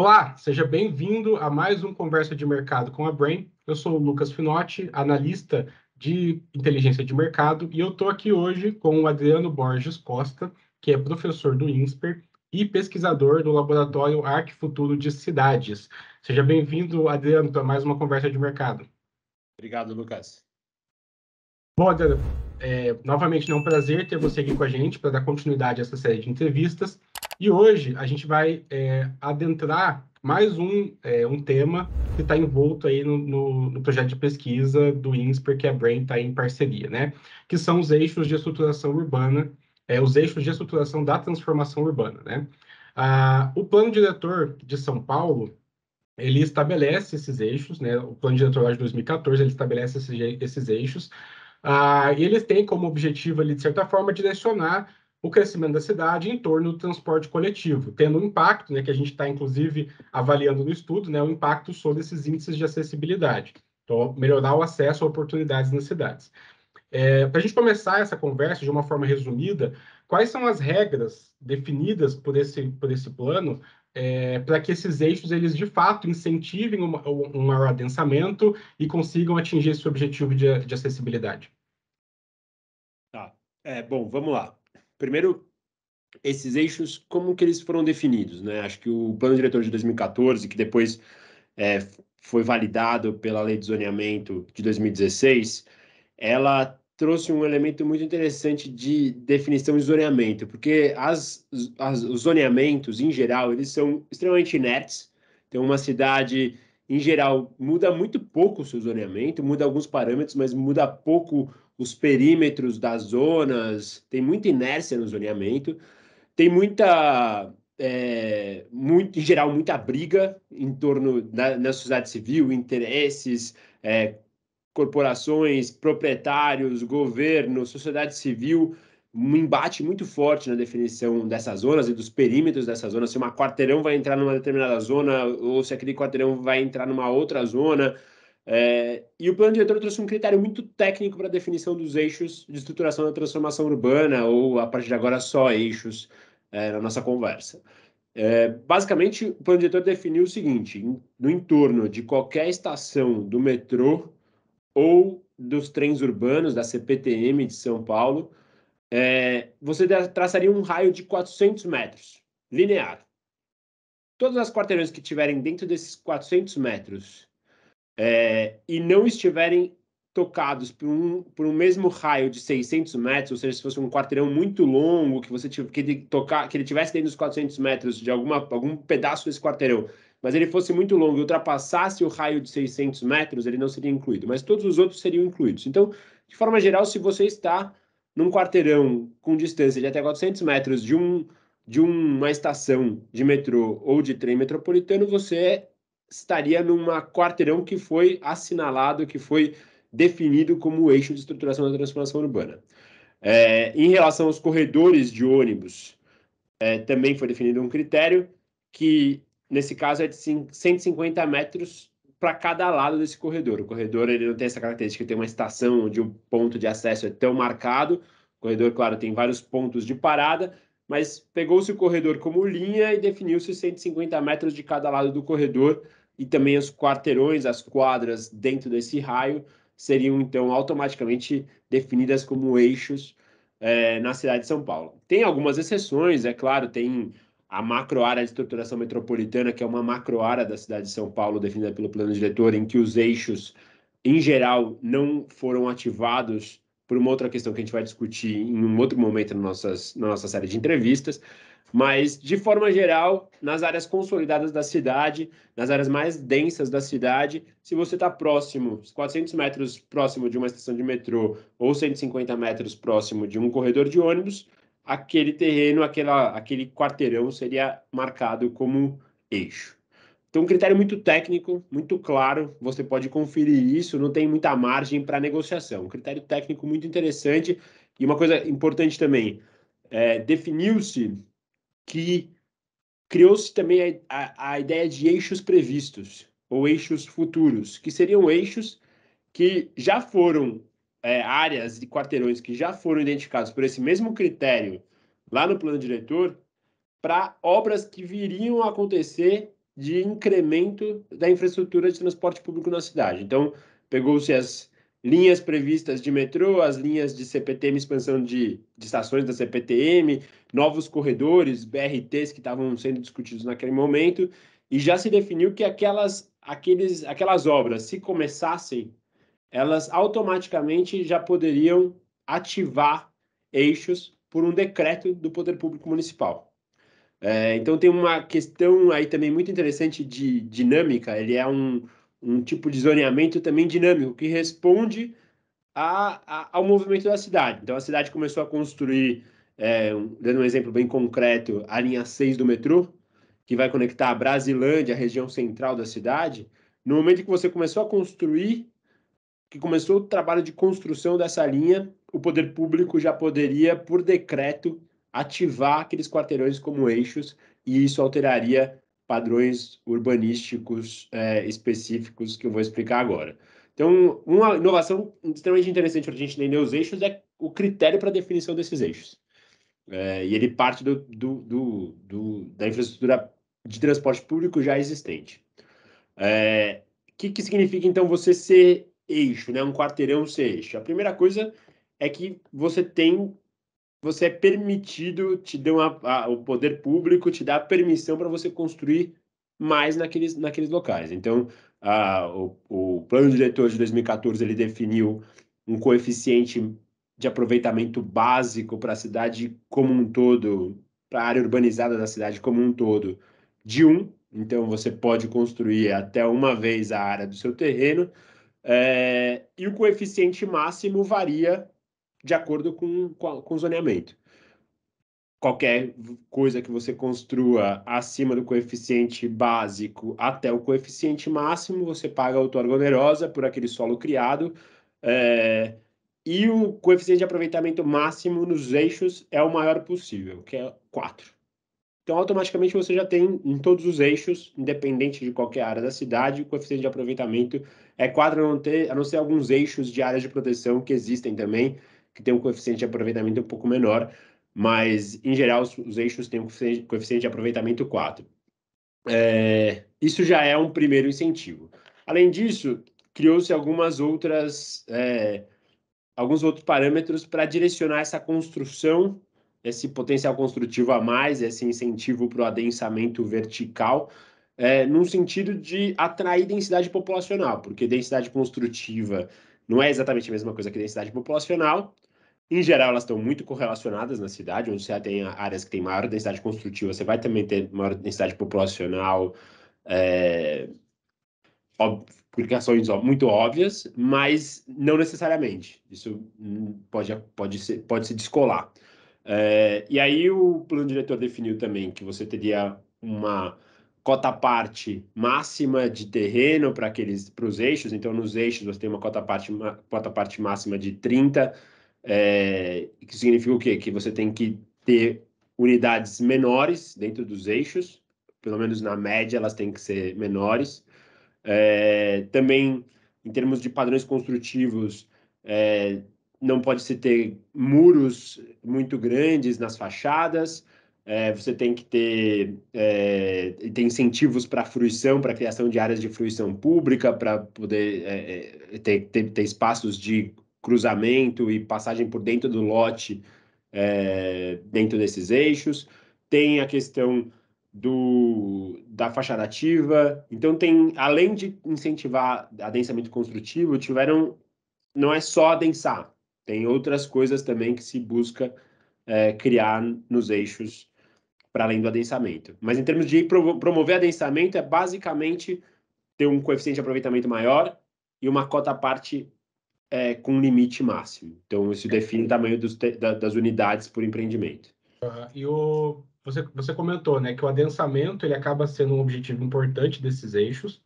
Olá, seja bem-vindo a mais um Conversa de Mercado com a Brain. Eu sou o Lucas Finotti, analista de inteligência de mercado, e eu estou aqui hoje com o Adriano Borges Costa, que é professor do INSPER e pesquisador do laboratório Arc Futuro de Cidades. Seja bem-vindo, Adriano, para mais uma Conversa de Mercado. Obrigado, Lucas. Bom, Adriano, é, novamente é um prazer ter você aqui com a gente para dar continuidade a essa série de entrevistas. E hoje a gente vai é, adentrar mais um, é, um tema que está envolto aí no, no, no, projeto de pesquisa do INSPER, que a Brain está em parceria, né? Que são os eixos de estruturação urbana, é, os eixos de estruturação da transformação urbana, né? Ah, o plano diretor de São Paulo, ele estabelece esses eixos, né? O plano diretor lá de 2014, ele estabelece esses, esses eixos, ah, e eles têm como objetivo ali, de certa forma, direcionar o crescimento da cidade em torno do transporte coletivo, tendo um impacto, né, que a gente está inclusive avaliando no estudo, né, o impacto sobre esses índices de acessibilidade. Então, melhorar o acesso a oportunidades nas cidades. É, Para a gente começar essa conversa de uma forma resumida, quais são as regras definidas por esse, por esse plano é, para que esses eixos eles de fato incentivem um, um maior adensamento e consigam atingir esse objetivo de, de acessibilidade. Tá. É, bom, vamos lá. Primeiro, esses eixos, como que eles foram definidos, né? Acho que o plano diretor de 2014, que depois é, foi validado pela lei de zoneamento de 2016, ela trouxe um elemento muito interessante de definição de zoneamento, porque as, as, os zoneamentos, em geral, eles são extremamente inertes. Então, uma cidade, em geral, muda muito pouco o seu zoneamento, muda alguns parâmetros, mas muda pouco os perímetros das zonas, tem muita inércia no zoneamento, tem muita, é, muito, em geral, muita briga em torno da, sociedade civil, interesses, é, corporações, proprietários, governo, sociedade civil, um embate muito forte na definição dessas zonas e dos perímetros dessas zonas, se uma quarteirão vai entrar numa determinada zona ou se aquele quarteirão vai entrar numa outra zona, é, e o plano diretor trouxe um critério muito técnico para a definição dos eixos de estruturação da transformação urbana, ou a partir de agora só eixos, é, na nossa conversa. É, basicamente, o plano diretor definiu o seguinte: no entorno de qualquer estação do metrô ou dos trens urbanos da CPTM de São Paulo, é, você traçaria um raio de 400 metros, linear. Todas as quarteirões que tiverem dentro desses 400 metros é, e não estiverem tocados por um, por um mesmo raio de 600 metros, ou seja, se fosse um quarteirão muito longo que você que ele tocar, que ele tivesse dentro dos 400 metros de alguma algum pedaço desse quarteirão, mas ele fosse muito longo e ultrapassasse o raio de 600 metros, ele não seria incluído, mas todos os outros seriam incluídos. Então, de forma geral, se você está num quarteirão com distância de até 400 metros de um de uma estação de metrô ou de trem metropolitano, você é estaria numa quarteirão que foi assinalado, que foi definido como o eixo de estruturação da transformação urbana. É, em relação aos corredores de ônibus, é, também foi definido um critério que, nesse caso, é de 150 metros para cada lado desse corredor. O corredor ele não tem essa característica de ter uma estação onde um ponto de acesso é tão marcado. O corredor, claro, tem vários pontos de parada, mas pegou-se o corredor como linha e definiu-se 150 metros de cada lado do corredor e também os quarteirões, as quadras dentro desse raio, seriam então automaticamente definidas como eixos é, na cidade de São Paulo. Tem algumas exceções, é claro, tem a macroárea de estruturação metropolitana, que é uma macroárea da cidade de São Paulo definida pelo plano diretor, em que os eixos, em geral, não foram ativados por uma outra questão que a gente vai discutir em um outro momento na, nossas, na nossa série de entrevistas. Mas, de forma geral, nas áreas consolidadas da cidade, nas áreas mais densas da cidade, se você está próximo, 400 metros próximo de uma estação de metrô ou 150 metros próximo de um corredor de ônibus, aquele terreno, aquela, aquele quarteirão seria marcado como eixo. Então, um critério muito técnico, muito claro, você pode conferir isso, não tem muita margem para negociação. Um critério técnico muito interessante e uma coisa importante também, é, definiu-se que criou-se também a, a, a, ideia de eixos previstos ou eixos futuros, que seriam eixos que já foram é, áreas de quarteirões que já foram identificados por esse mesmo critério lá no plano diretor para obras que viriam a acontecer de incremento da infraestrutura de transporte público na cidade. Então, pegou-se as linhas previstas de metrô, as linhas de CPTM, expansão de, de estações da CPTM, novos corredores, BRTs que estavam sendo discutidos naquele momento, e já se definiu que aquelas, aqueles, aquelas obras, se começassem, elas automaticamente já poderiam ativar eixos por um decreto do Poder Público Municipal. É, então tem uma questão aí também muito interessante de dinâmica, ele é um um tipo de zoneamento também dinâmico, que responde a, a, ao movimento da cidade. Então, a cidade começou a construir, é, um, dando um exemplo bem concreto, a linha 6 do metrô, que vai conectar a Brasilândia, a região central da cidade. No momento que você começou a construir, que começou o trabalho de construção dessa linha, o poder público já poderia, por decreto, ativar aqueles quarteirões como eixos, e isso alteraria padrões urbanísticos é, específicos que eu vou explicar agora. Então, uma inovação extremamente interessante para a gente entender os eixos é o critério para definição desses eixos. É, e ele parte do, do, do, da infraestrutura de transporte público já existente. O é, que, que significa, então, você ser eixo, né? um quarteirão ser eixo? A primeira coisa é que você tem você é permitido, te dão a, a, o poder público te dá a permissão para você construir mais naqueles, naqueles locais. Então, a, o, o plano diretor de 2014 ele definiu um coeficiente de aproveitamento básico para a cidade como um todo, para a área urbanizada da cidade como um todo, de Um. Então, você pode construir até uma vez a área do seu terreno. É, e o coeficiente máximo varia de acordo com, com o zoneamento. Qualquer coisa que você construa acima do coeficiente básico até o coeficiente máximo, você paga a outorga onerosa por aquele solo criado. É, e o coeficiente de aproveitamento máximo nos eixos é o maior possível, que é 4. Então, automaticamente, você já tem em todos os eixos, independente de qualquer área da cidade, o coeficiente de aproveitamento é 4, a não, a não ser alguns eixos de áreas de proteção que existem também, que tem um coeficiente de aproveitamento um pouco menor, mas em geral os, os eixos têm um coeficiente, de aproveitamento 4. É, isso já é um primeiro incentivo. Além disso, criou-se algumas outras é, alguns outros parâmetros para direcionar essa construção, esse potencial construtivo a mais, esse incentivo para o adensamento vertical, é, num sentido de atrair densidade populacional, porque densidade construtiva não é exatamente a mesma coisa que densidade populacional, em geral, elas estão muito correlacionadas na cidade, onde você tem áreas que têm maior densidade construtiva, você vai também ter maior densidade populacional, é, eh, aplicações muito óbvias, mas não necessariamente. Isso pode, pode, ser, pode se descolar. É, e aí o plano diretor definiu também que você teria uma cota parte máxima de terreno para aqueles para os eixos, então nos eixos você tem uma cota parte, uma cota parte máxima de 30 é, que significa o quê? Que você tem que ter unidades menores dentro dos eixos, pelo menos na média elas têm que ser menores. É, também, em termos de padrões construtivos, é, não pode se ter muros muito grandes nas fachadas, é, você tem que ter, é, ter incentivos para fruição, para criação de áreas de fruição pública, para poder é, é, ter, ter, ter, espaços de cruzamento e passagem por dentro do lote é, dentro desses eixos, tem a questão do, da faixa ativa Então, tem, além de incentivar adensamento construtivo, tiveram. Não é só adensar, tem outras coisas também que se busca é, criar nos eixos para além do adensamento. Mas em termos de promover adensamento, é basicamente ter um coeficiente de aproveitamento maior e uma cota parte é, com limite máximo. Então, isso define o tamanho dos, da, das unidades por empreendimento. Uhum. E o, você, você comentou né, que o adensamento ele acaba sendo um objetivo importante desses eixos,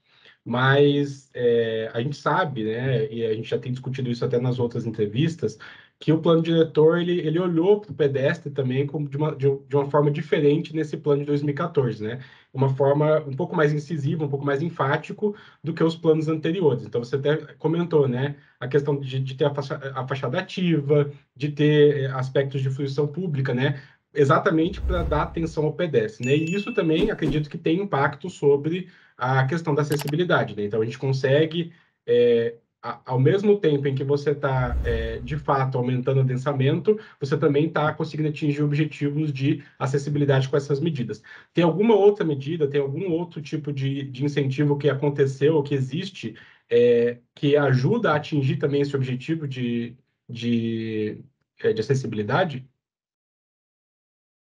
mas é, a gente sabe, né, e a gente já tem discutido isso até nas outras entrevistas, que o plano diretor ele, ele olhou para o pedestre também como de uma, de, de, uma forma diferente nesse plano de 2014, né? Uma forma um pouco mais incisiva, um pouco mais enfático do que os planos anteriores. Então você até comentou, né? A questão de, de ter a, a fachada ativa, de ter eh, aspectos de fruição pública, né? Exatamente para dar atenção ao pedestre, né? E isso também acredito que tem impacto sobre a questão da acessibilidade, né? Então a gente consegue é, ao mesmo tempo em que você está, é, de fato, aumentando o adensamento, você também está conseguindo atingir objetivos de acessibilidade com essas medidas. Tem alguma outra medida, tem algum outro tipo de, de incentivo que aconteceu ou que existe é, que ajuda a atingir também esse objetivo de, de, é, de acessibilidade?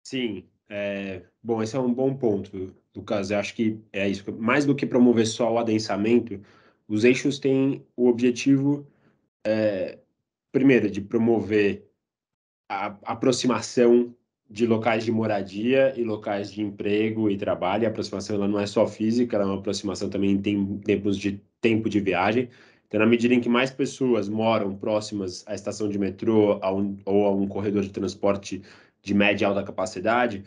Sim. É, bom, esse é um bom ponto, Lucas. Eu acho que é isso. Mais do que promover só o adensamento, os eixos têm o objetivo, é, primeiro, de promover a aproximação de locais de moradia e locais de emprego e trabalho. A aproximação ela não é só física, ela é uma aproximação também em tempos de tempo de viagem. Então, na medida em que mais pessoas moram próximas à estação de metrô a um, ou a um corredor de transporte de média e alta capacidade,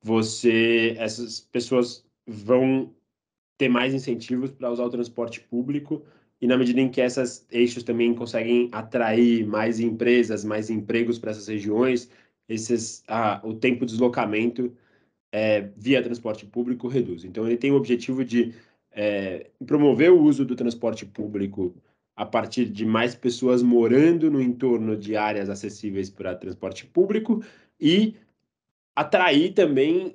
você, essas pessoas vão ter mais incentivos para usar o transporte público e na medida em que essas eixos também conseguem atrair mais empresas, mais empregos para essas regiões, esses, ah, o tempo de deslocamento é, via transporte público reduz. Então, ele tem o objetivo de é, promover o uso do transporte público a partir de mais pessoas morando no entorno de áreas acessíveis para transporte público e atrair também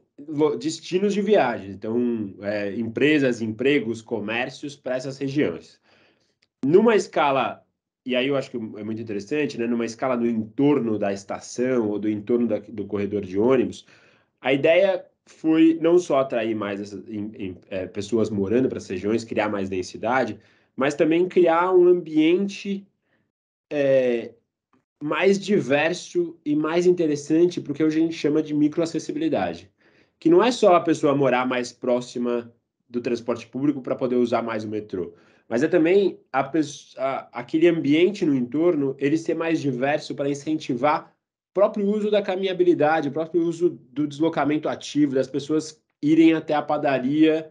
destinos de viagem, então é, empresas, empregos, comércios para essas regiões. Numa escala, e aí eu acho que é muito interessante, né, numa escala do entorno da estação ou do entorno da, do corredor de ônibus, a ideia foi não só atrair mais essas, em, em, é, pessoas morando para essas regiões, criar mais densidade, mas também criar um ambiente é, mais diverso e mais interessante porque a gente chama de microacessibilidade, que não é só a pessoa morar mais próxima do transporte público para poder usar mais o metrô, mas é também a pessoa, aquele ambiente no entorno ele ser mais diverso para incentivar o próprio uso da caminhabilidade, o próprio uso do deslocamento ativo, das pessoas irem até a padaria,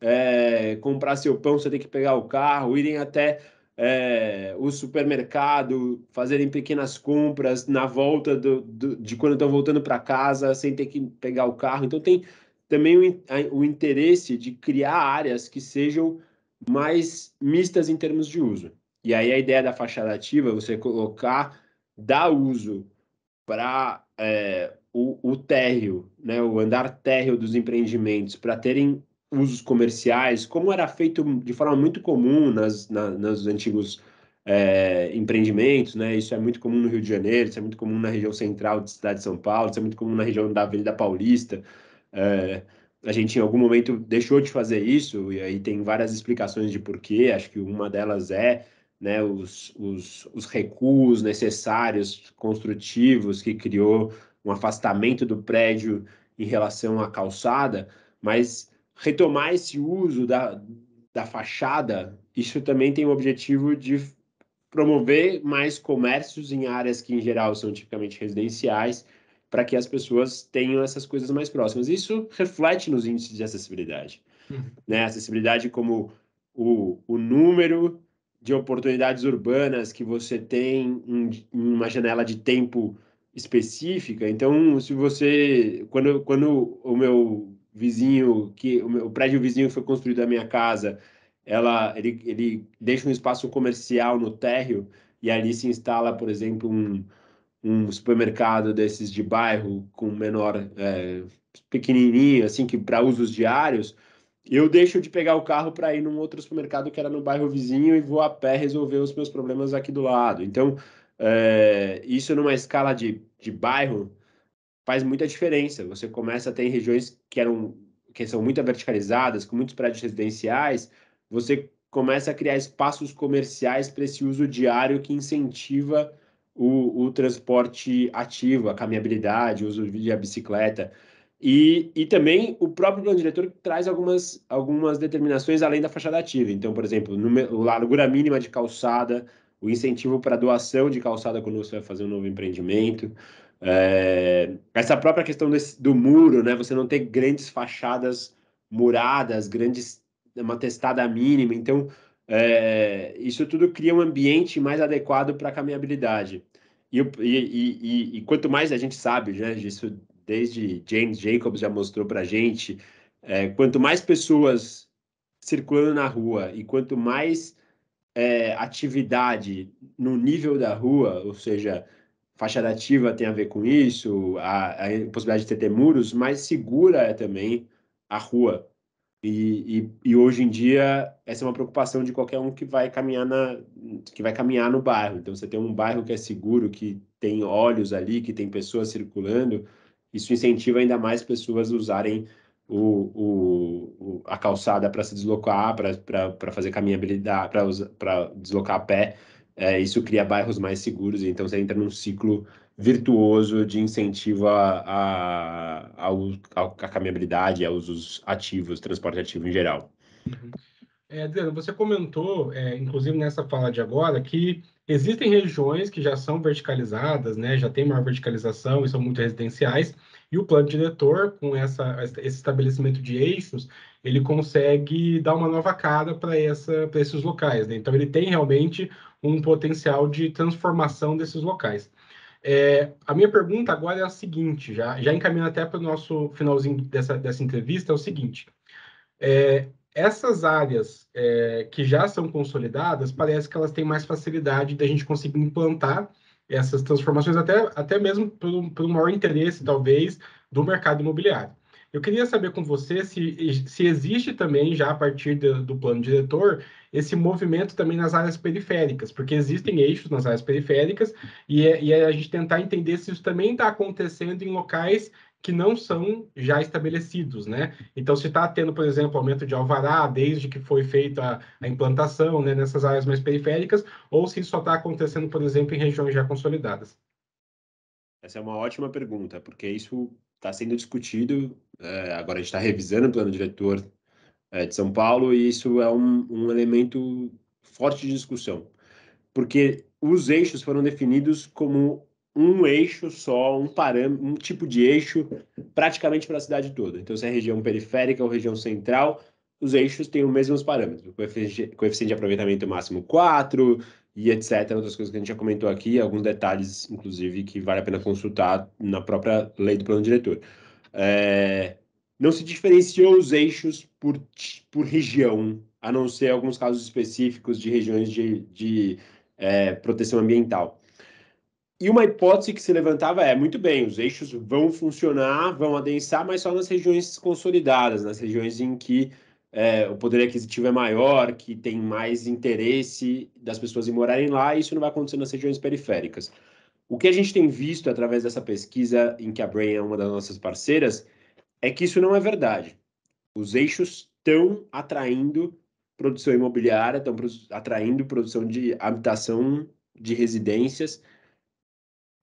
é, comprar seu pão, você tem que pegar o carro, irem até é, o supermercado, fazerem pequenas compras na volta do, do de quando estão voltando para casa, sem ter que pegar o carro. Então, tem também o, o interesse de criar áreas que sejam mais mistas em termos de uso. E aí a ideia da fachada ativa é você colocar, dar uso para é, o, o térreo, né, o andar térreo dos empreendimentos, para terem usos comerciais, como era feito de forma muito comum nas, na, nos antigos é, empreendimentos, né? Isso é muito comum no Rio de Janeiro, isso é muito comum na região central da cidade de São Paulo, isso é muito comum na região da Avenida Paulista. É, a gente em algum momento deixou de fazer isso e aí tem várias explicações de porquê. Acho que uma delas é né, os, os, os recuos necessários, construtivos, que criou um afastamento do prédio em relação à calçada, mas retomar esse uso da, da fachada, isso também tem o objetivo de promover mais comércios em áreas que, em geral, são tipicamente residenciais, para que as pessoas tenham essas coisas mais próximas. Isso reflete nos índices de acessibilidade. Uhum. Né? Acessibilidade como o, o número de oportunidades urbanas que você tem em, em uma janela de tempo específica. Então, se você... Quando, quando o meu vizinho, que o prédio vizinho foi construído da minha casa, ela, ele, ele deixa um espaço comercial no térreo e ali se instala, por exemplo, um, um supermercado desses de bairro com menor, é, pequenininho, assim, que para usos diários, eu deixo de pegar o carro para ir num outro supermercado que era no bairro vizinho e vou a pé resolver os meus problemas aqui do lado. Então, é, isso numa escala de, de bairro, faz muita diferença. Você começa a ter regiões que eram que são muito verticalizadas, com muitos prédios residenciais, você começa a criar espaços comerciais para esse uso diário que incentiva o, o transporte ativo, a caminhabilidade, o uso de bicicleta. E, e também o próprio plano diretor traz algumas, algumas determinações além da fachada ativa. Então, por exemplo, no, largura mínima de calçada, o incentivo para doação de calçada quando você vai fazer um novo empreendimento. É, essa própria questão desse, do muro, né? Você não ter grandes fachadas muradas, grandes uma testada mínima. Então, é, isso tudo cria um ambiente mais adequado para a caminhabilidade. E, e, e, e, quanto mais a gente sabe, né? disso, desde James Jacobs já mostrou para a gente. É, quanto mais pessoas circulando na rua e quanto mais é, atividade no nível da rua, ou seja, faixa ativa tem a ver com isso, a, a possibilidade de ter, ter muros, mais segura é também a rua. E, e, e, hoje em dia essa é uma preocupação de qualquer um que vai caminhar na que vai caminhar no bairro. Então você tem um bairro que é seguro, que tem olhos ali, que tem pessoas circulando, isso incentiva ainda mais pessoas a usarem o, o, a calçada para se deslocar, para fazer caminhabilidade, para deslocar a pé. É, isso cria bairros mais seguros, então você entra num ciclo virtuoso de incentivo à a, a, a, a, caminhabilidade, aos usos ativos, transporte ativo em geral. Uhum. É, Adriano, você comentou, é, inclusive nessa fala de agora, que existem regiões que já são verticalizadas, né, já tem maior verticalização e são muito residenciais, e o plano diretor, com essa, esse estabelecimento de eixos, ele consegue dar uma nova cara para esses locais. Né? Então, ele tem realmente um potencial de transformação desses locais. É, a minha pergunta agora é a seguinte, já, já encaminhando até para o nosso finalzinho dessa, dessa entrevista, é o seguinte. É, essas áreas é, que já são consolidadas, parece que elas têm mais facilidade da gente conseguir implantar essas transformações, até, até mesmo para um maior interesse, talvez, do mercado imobiliário. Eu queria saber com você se, se existe também, já a partir do plano diretor, esse movimento também nas áreas periféricas, porque existem eixos nas áreas periféricas e, é, e é a gente tentar entender se isso também está acontecendo em locais que não são já estabelecidos, né? Então, se está tendo, por exemplo, aumento de alvará desde que foi feita a, a implantação né, nessas áreas mais periféricas, ou se isso só está acontecendo, por exemplo, em regiões já consolidadas. Essa é uma ótima pergunta, porque isso está sendo discutido. É, agora a gente está revisando o plano diretor é, de São Paulo, e isso é um, um elemento forte de discussão, porque os eixos foram definidos como um eixo só, um parâmetro, um tipo de eixo praticamente para a cidade toda. Então, se é região periférica ou região central, os eixos têm os mesmos parâmetros. Coeficiente de aproveitamento máximo 4 e etc. Outras coisas que a gente já comentou aqui, alguns detalhes, inclusive, que vale a pena consultar na própria lei do plano diretor. É... Não se diferenciou os eixos por, por região, a não ser alguns casos específicos de regiões de, de é, proteção ambiental. E uma hipótese que se levantava é: muito bem, os eixos vão funcionar, vão adensar, mas só nas regiões consolidadas, nas regiões em que é, o poder aquisitivo é maior, que tem mais interesse das pessoas em morarem lá, e isso não vai acontecer nas regiões periféricas. O que a gente tem visto através dessa pesquisa, em que a Brain é uma das nossas parceiras, é que isso não é verdade. Os eixos estão atraindo produção imobiliária, estão atraindo produção de habitação de residências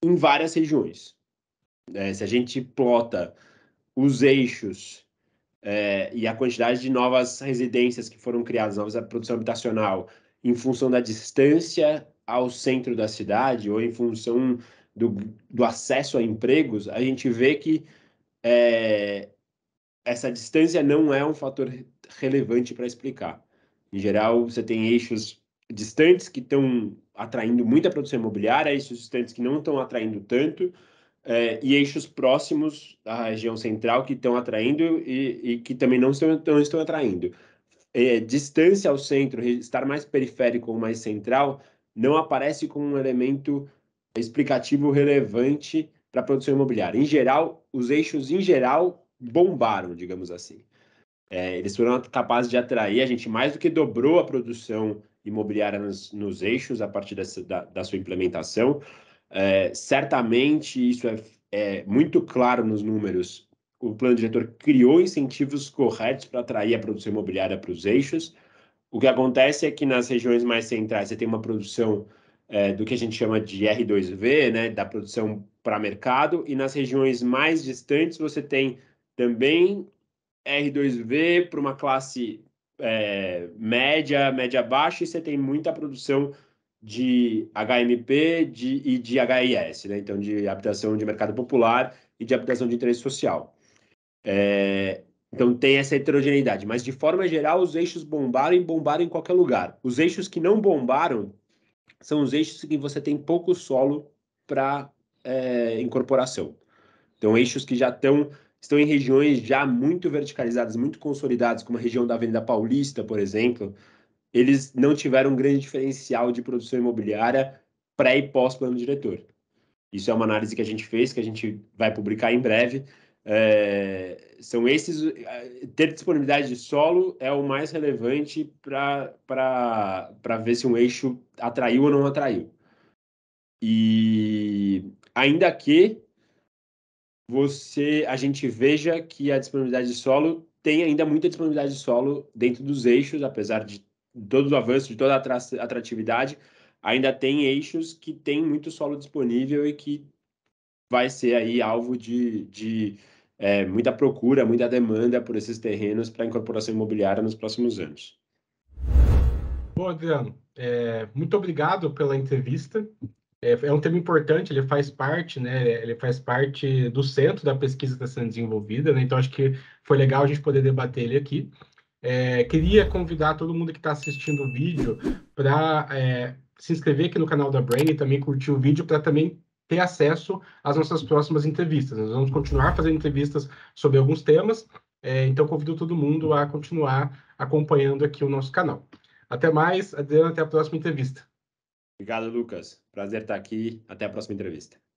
em várias regiões. É, se a gente plota os eixos é, e a quantidade de novas residências que foram criadas, novas produção habitacional, em função da distância ao centro da cidade ou em função do, do acesso a empregos, a gente vê que é, essa distância não é um fator relevante para explicar. Em geral, você tem eixos distantes que estão atraindo muita produção imobiliária, eixos distantes que não estão atraindo tanto, é, e eixos próximos à região central que estão atraindo e, e, que também não estão, não estão atraindo. É, distância ao centro, estar mais periférico ou mais central, não aparece como um elemento explicativo relevante para a produção imobiliária. Em geral, os eixos em geral bombaram, digamos assim. É, eles foram capazes de atrair, a gente mais do que dobrou a produção imobiliária nos, nos eixos a partir dessa, da, da sua implementação. É, certamente, isso é, é muito claro nos números. O plano diretor criou incentivos corretos para atrair a produção imobiliária para os eixos. O que acontece é que nas regiões mais centrais você tem uma produção é, do que a gente chama de R2V, né, da produção para mercado, e nas regiões mais distantes você tem também R2V para uma classe é, média, média baixa, e você tem muita produção de HMP de, e de HIS, né? então de habitação de mercado popular e de habitação de interesse social. É, então tem essa heterogeneidade, mas de forma geral os eixos bombaram e bombaram em qualquer lugar. Os eixos que não bombaram são os eixos que você tem pouco solo para é, incorporação. Então, eixos que já estão estão em regiões já muito verticalizadas, muito consolidadas, como a região da Avenida Paulista, por exemplo, eles não tiveram um grande diferencial de produção imobiliária pré e pós plano diretor. Isso é uma análise que a gente fez, que a gente vai publicar em breve, é, são esses. É, ter disponibilidade de solo é o mais relevante para ver se um eixo atraiu ou não atraiu. E ainda que você a gente veja que a disponibilidade de solo tem ainda muita disponibilidade de solo dentro dos eixos, apesar de todo o avanço, de toda a atratividade, ainda tem eixos que tem muito solo disponível e que vai ser aí alvo de, de é, muita procura, muita demanda por esses terrenos para incorporação imobiliária nos próximos anos. Bom, Adriano, é, muito obrigado pela entrevista. É, é, um tema importante, ele faz parte, né? Ele faz parte do centro da pesquisa que está sendo desenvolvida, né? Então acho que foi legal a gente poder debater ele aqui. É, queria convidar todo mundo que está assistindo o vídeo para é, se inscrever aqui no canal da Brain e também curtir o vídeo para também ter acesso às nossas próximas entrevistas. Nós vamos continuar fazendo entrevistas sobre alguns temas, é, então convido todo mundo a continuar acompanhando aqui o nosso canal. Até mais, Adriano, até a próxima entrevista. Obrigado, Lucas. Prazer estar aqui. Até a próxima entrevista.